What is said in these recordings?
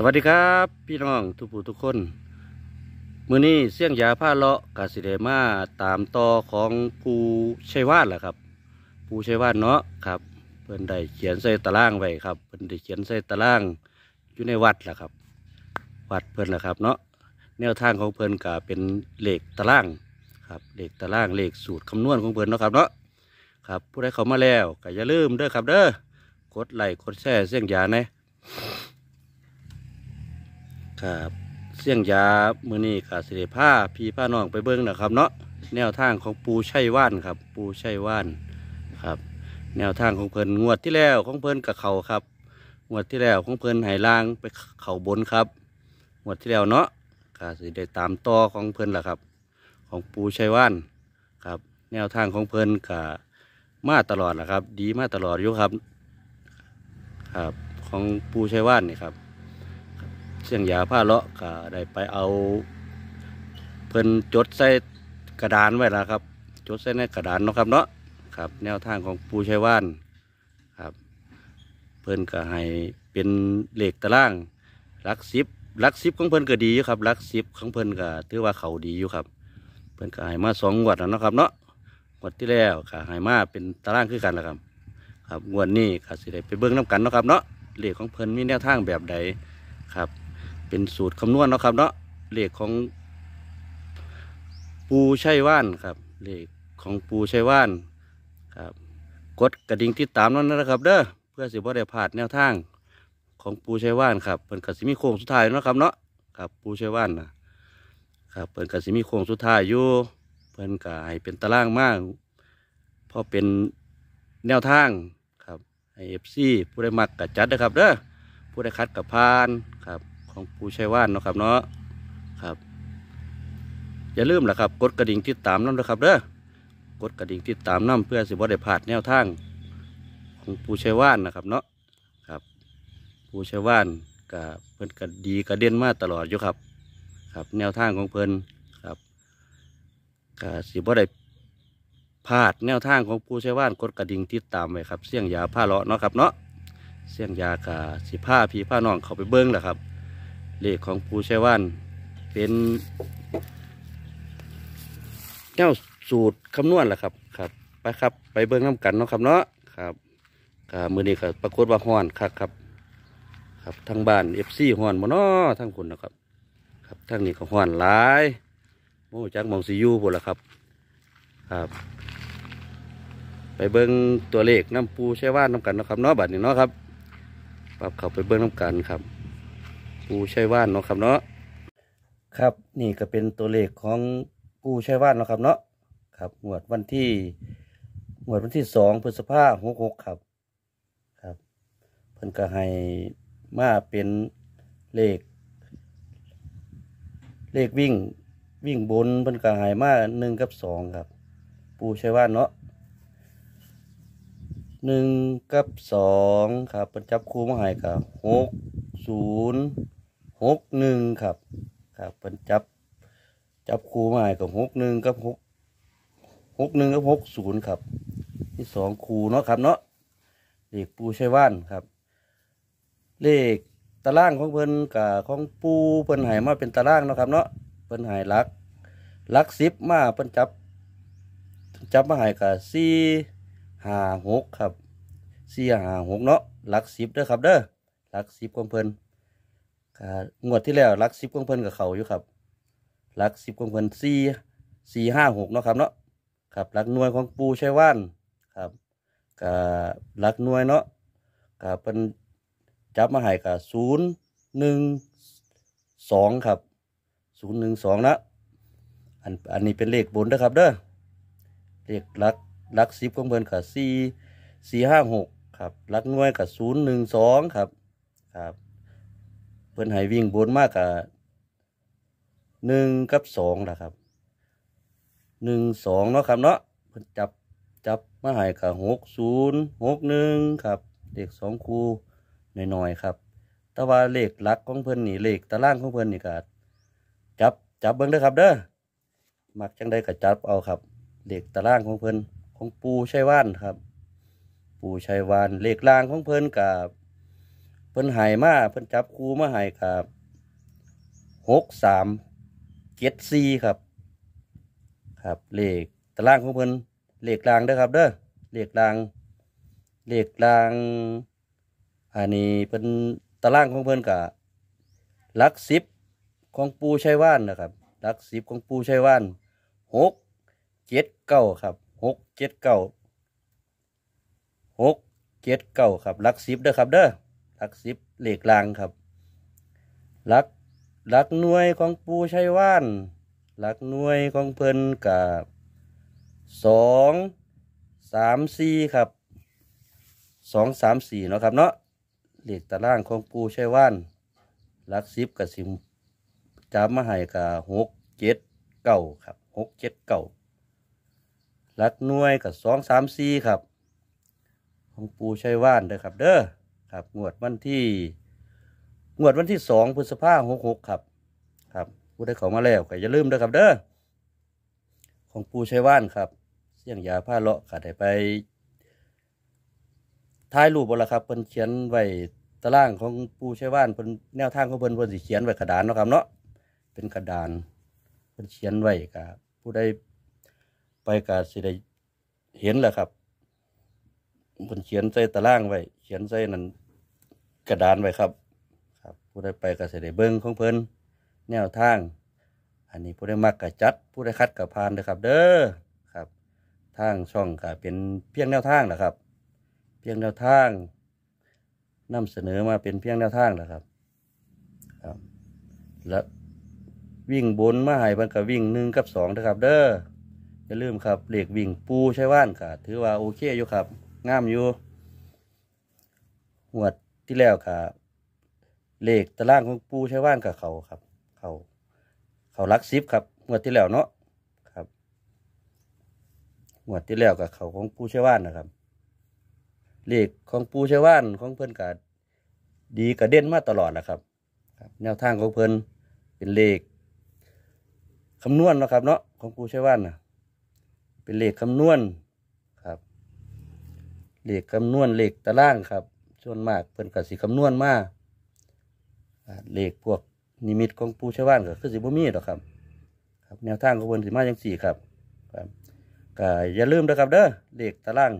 สวัสดีครับ พี่น้องทุกผู้ทุกคน มือนี้เสี่ยงยาผ้าเลาะกาสิเดมาตามต่อของปูชัยวาดแหละครับปูชัยวาดเนาะครับเพื่อนได้เขียนใส่ตารางไว้ครับเพื่อนได้เขียนใส่ตาราง อยู่ในวัดแหละครับ วัดเพื่อนแหละครับ เนาะแนวทางของเพื่อนก็เป็นเลขตาราง ครับเลขตาราง เลขสูตรคำนวณของเพื่อนเนาะครับ เนาะครับ ผู้ใดเขามาแล้วก็อย่าลืมเด้อครับ เด้อกดไลค์กดแชร์เสี่ยงยาเนี่ยครับเสี่ยงยามือนี้กาเสด็ผ้าพี่ผ้าน้องไปเบิ้งนะครับ เนาะแนวทางของปูชัยว่านครับ ปูชัยว่านครับ แนวทางของเพิ่นงวดที่แล้วของเพิ่นกับเขาครับงวดที่แล้วของเพิ่นไหล่างไปเขาบนครับงวดที่แล้วเนาะกาเสด็ตามต่อของเพิ่นแหละครับ ของปูชัยว่านครับ แนวทางของเพิ่นกับมาตลอดแหละครับ ดีมาตลอดอยู่ครับครับ ของปูชัยว่านนี่ครับเสียงยาผ้าเลาะก็ได้ไปเอาเพิ่นจดใส่กระดานไว้แล้วครับจดใส่ในกระดานเนาะครับเนาะครับ แนวทางของปูชัยว่านครับ เพิ่นก็ให้เป็นเหล็กตะล่างลักซิบลักซิบของเพิ่นก็ดีอยู่ครับลักซิบของเพิ่นก็ถือว่าเขาดีอยู่ครับ เพิ่นก็ให้มาสองวัดแล้วเนาะครับ เนาะวัดที่แล้วก็ให้มาเป็นตารางคือกันแล้วครับ ครับวันนี้ก็สิได้ไปเบิ้งน้ากันเนาะครับเนาะเลขของเพิ่นมีแนวทางแบบใดครับเป็นสูตรคำนวณเนาะครับ เนาะเลขของปูใช่ว่านครับเลขของปูใช่ว่านครับ กดกระดิ่งติดตามนั่นนะครับเด้อ เพื่อสิบ่ได้ผ่านแนวทางของปูใช่ว่านครับเปิดกระสิมีโค้งสุดท้ายเนาะครับเนาะ ครับปูใช่ว่านนะครับเปิดกระสิมีโค้งสุดท้ายอยู่เปินกายเป็นตารางมากพอเป็นแนวทางครับไอเอฟซีผู้ได้มักกับจัดนะครับ เด้อ ผู้ได้คัดกับพานครับของปูชัยว่านเนาะครับเนาะครับอย่าลืมละครับกดกระดิ่งติดตามน้ำนะครับเด้อกดกระดิ่งติดตามน้ำเพื่อสิบวัาได้ผ่านแนวทางของปูชัยว่านนะครับเนาะครับปูชัยว่านกับเพิ่นกระดีกระเด็นมาตลอดอยู่ครับครับ แนวทางของเพิ่นครับกับสิบวัาได้พาดแนวทางของปูชัยว่านกดกระดิ่งติดตามไว้ครับเสี่ยงยาผ้าเลาะเนาะครับเนาะเสี่ยงยากาสิผ้าพีผ้าน้องเขาไปเบิ้งแหละครับเลขของปูชัยวันเป็นแ้วสูตรคำนวณแหละครับ ครับ ไปครับไปเบิ้งน้ำกันเนาะครับเนาะครับครับมือนี้ครับปรากฏว่าหอนครับครับ ครับทางบ้านเอฟซีห้อนมาเนาะทางคุณนะครับ ครับทางนี้ก็ห้อนหลายโม่จักมองซียูพุแหละครับครับ ไปเบิ้งตัวเลขน้ำปูเช้วันน้ำกันเนาะครับเนาะบัดนี้เนาะครับ ปรับเข้าไปเบิ้งน้ำกันครับปูใช้ว่านเนาะครับเนาะครับนี่ก็เป็นตัวเลขของปูใช้ว่านเนาะครับเนาะครับหมวดวันที่หมวดวันที่สองพฤษภาหกหกครับครับเพิ่นก็ให้มาเป็นเลข เลขวิ่งวิ่งบนเพิ่นก็ให้มาหนึ่งกับสองครับ ปูใช้ว่านเนาะหนึ่งกับสองครับเพนจับคู่มาให้กับหกศูนย์หกหนึ่งครับครับเป็นจับจับคู่มากับหกหนึ่งกับหกหกหนึ่งกับหกศูนย์ครับที่สองคูเนาะครับเนาะเลขปูชัยว่านครับ เลขตารางของเพิ่นกับของปูเพิ่นหายมาเป็นตารางเนาะครับเนาะเพิ่นหายลักลักสิบมาเพิ่นจับ จับมาหายกับสี่ห้าหกครับสี่ห้าหกเนาะลักสิบเด้อครับเด้อลักสิบของเพิ่นงวดที่แล้วรักซิปกงเพิ่นกับเขาอยู่ครับรักซิปกงเพิ่นสี่สี่ห้าหกเนาะครับเนาะครับรักน่วยของปูชัยว่านครับกับรักน่วยเนาะกับเป็นจับมาหายกับศูนย์หนึ่งสองครับศูนย์หนึ่งสองนะอันอันนี้เป็นเลขบนนะครับเด้อเลขรักรักซิปกงเพิ่นกับสี่สี่ห้าหกครับรักน่วยกับศูนย์หนึ่งสองครับครับพิ่นให้วิ่งบนมากกะหนึ่งกับสองนะครับหนึ่งสองเนาะครับเนาะเพิ่นจับจับมาให้กะหกศูนย์หกหนึ่งครับเลขสองคูหน่อยๆครับแต่ว่าเลขลักของเพิ่นนี่ เลขตารางของเพิ่นนี่กะจับจับเบิ้งเด้อครับเด้อมักจังได้กะจับเอาครับ เลขตารางของเพิ่นของปูชัยว่านครับ ปูชัยวานเลขล่างของเพิ่นกับพิ่นหายมาเพิ่นจับคูมาหายครับหกสามเจ็ดสี่ครับครับเลขตารางของเพิ่นเลขรางเด้อครับเด้อเลขรางเลขราง อันนี้เป็นตารางของเพิ่นกะลักสิบของปูชัยว่านนะครับลักสิบของปูชัยว่านหกเจ็ดเก้าครับหกเจ็ดเก้าหกเจ็ดเก้าครับลักสิบเด้อครับเด้อหลักสิบเหล็กลางครับหลักหลักหน่วยของปูชัยว่านหลักหน่วยของเพิ่นกับสองสามสี่ครับสองสามสี่เนาะครับเนาะเหล็กตะล่างของปูชัยว่านหลักสิบกับสิบจามาให้กับหกเจ็ดเก้าครับหกเจ็ดเก้าหลักหน่วยกับสองสามสี่ครับ ของปูชัยว่านเด้อครับเด้อครับงวดวันที่ งวดวันที่สองพฤษภาหกหกครับ ครับ ผู้ได้เขามาแล้วก็อย่าลืมด้วยครับ เด้อของปูชัยว่านครับ เสี่ยงยาผ้าเลาะขาดไป ท้ายรูปบอละครับเพิ่นเขียนไว้ตารางของปูชัยว่านเพิ่นแนวทางของเพิ่นเพิ่นสิเขียนไว้กระดานนะครับเนาะเป็นกระดานเพิ่นเขียนไว้กับผู้ได้ไปกับสิได้เห็นแหละครับเพิ่นเขียนใส่ตารางไว้ขียนใส่นั่นกระดานไว้ครับ ครับผู้ใดไปก็เสด็จเบิ้งของเพิ่นแนวทาง อันนี้ผู้ใดมักกับจัด ผู้ใดคัดกับพานนะครับ เด้อครับ ทางช่องก็เป็นเพียงแนวทางนะครับ เพียงแนวทาง นำเสนอมาเป็นเพียงแนวทางนะครับครับและวิ่งบนมาหายมันกับวิ่งหนึ่งกับสองนะครับ เด้ออย่าลืมครับเหล็กวิ่งปูใช้ว่านค่ะถือว่าโอเคอยู่ครับงามอยู่หวดที่แล้วครับเลขตารางของปูใช้ว่านกับเขาครับเขาเขารักซิฟครับหวดที่แล้วเนาะครับหวดที่แล้วกับเขาของปูใช้ว่านนะครับเลขของปูใช้ว่านของเพื่อนกัดดีกระเด่นมาตลอดนะครับ แนวทางของเพื่อนเป็นเลขคำนวณนะครับเนาะของปูใช้ว่านนะเป็นเลขคำนวณครับเลขคำนวณเลขตารางครับส่วนมากเพิ่นก็สิคำนวณมาเลขพวกนิมิตของปูชาวบ้านก็คือสิบ่มีหรอกครับครับ แนวทางของเพิ่นสิมาอย่างสี่ครับ ครับก็อย่าลืมนะครับเด้อเลขตาราง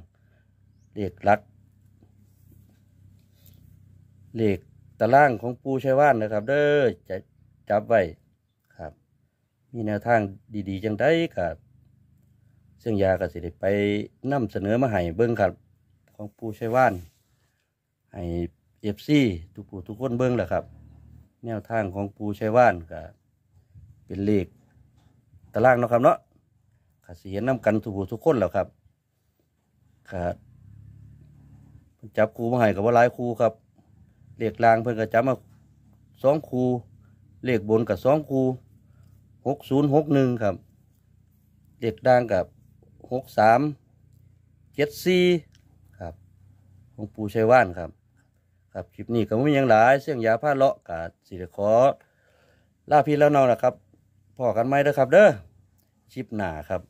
เลขหลัก เลขตารางของปูชัยว่านนะครับ เด้อจะจับไว้ครับ มีแนวทางดีๆ จังได้ครับซึ่งยากระสิไปนำเสนอ มาให้เบิ้งครับของปูชัยว่านให้เอฟซีทุกผู้ทุกคนเบิ้งแหละครับแนวทางของปูชัยว่านกับเป็นเลขตารางเนาะครับ เนาะขาสีเนน้ำกันทุกผู้ทุกคน แล้วครับครับจับครูมาให้กับว่าลายครูครับ เลขลางเพื่อนกับจับมาสองครูเลขบนกับสองครูหกศูนย์หกหนึ่งครับ เลขด่างกับหกสามเจ็ดสี่ครับของปูชัยว่านครับครับ คลิปนี้ก็ไม่ยังหลาย เสียงยาผ้าเลาะกาดสเรคอลาพีแล้วนอนนะครับพอกันไหมเด้อครับเด้อชิปหนาครับ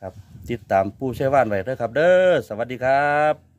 ครับ ติดตามผู้ใช้ว่านไว้เด้อครับ เด้อสวัสดีครับ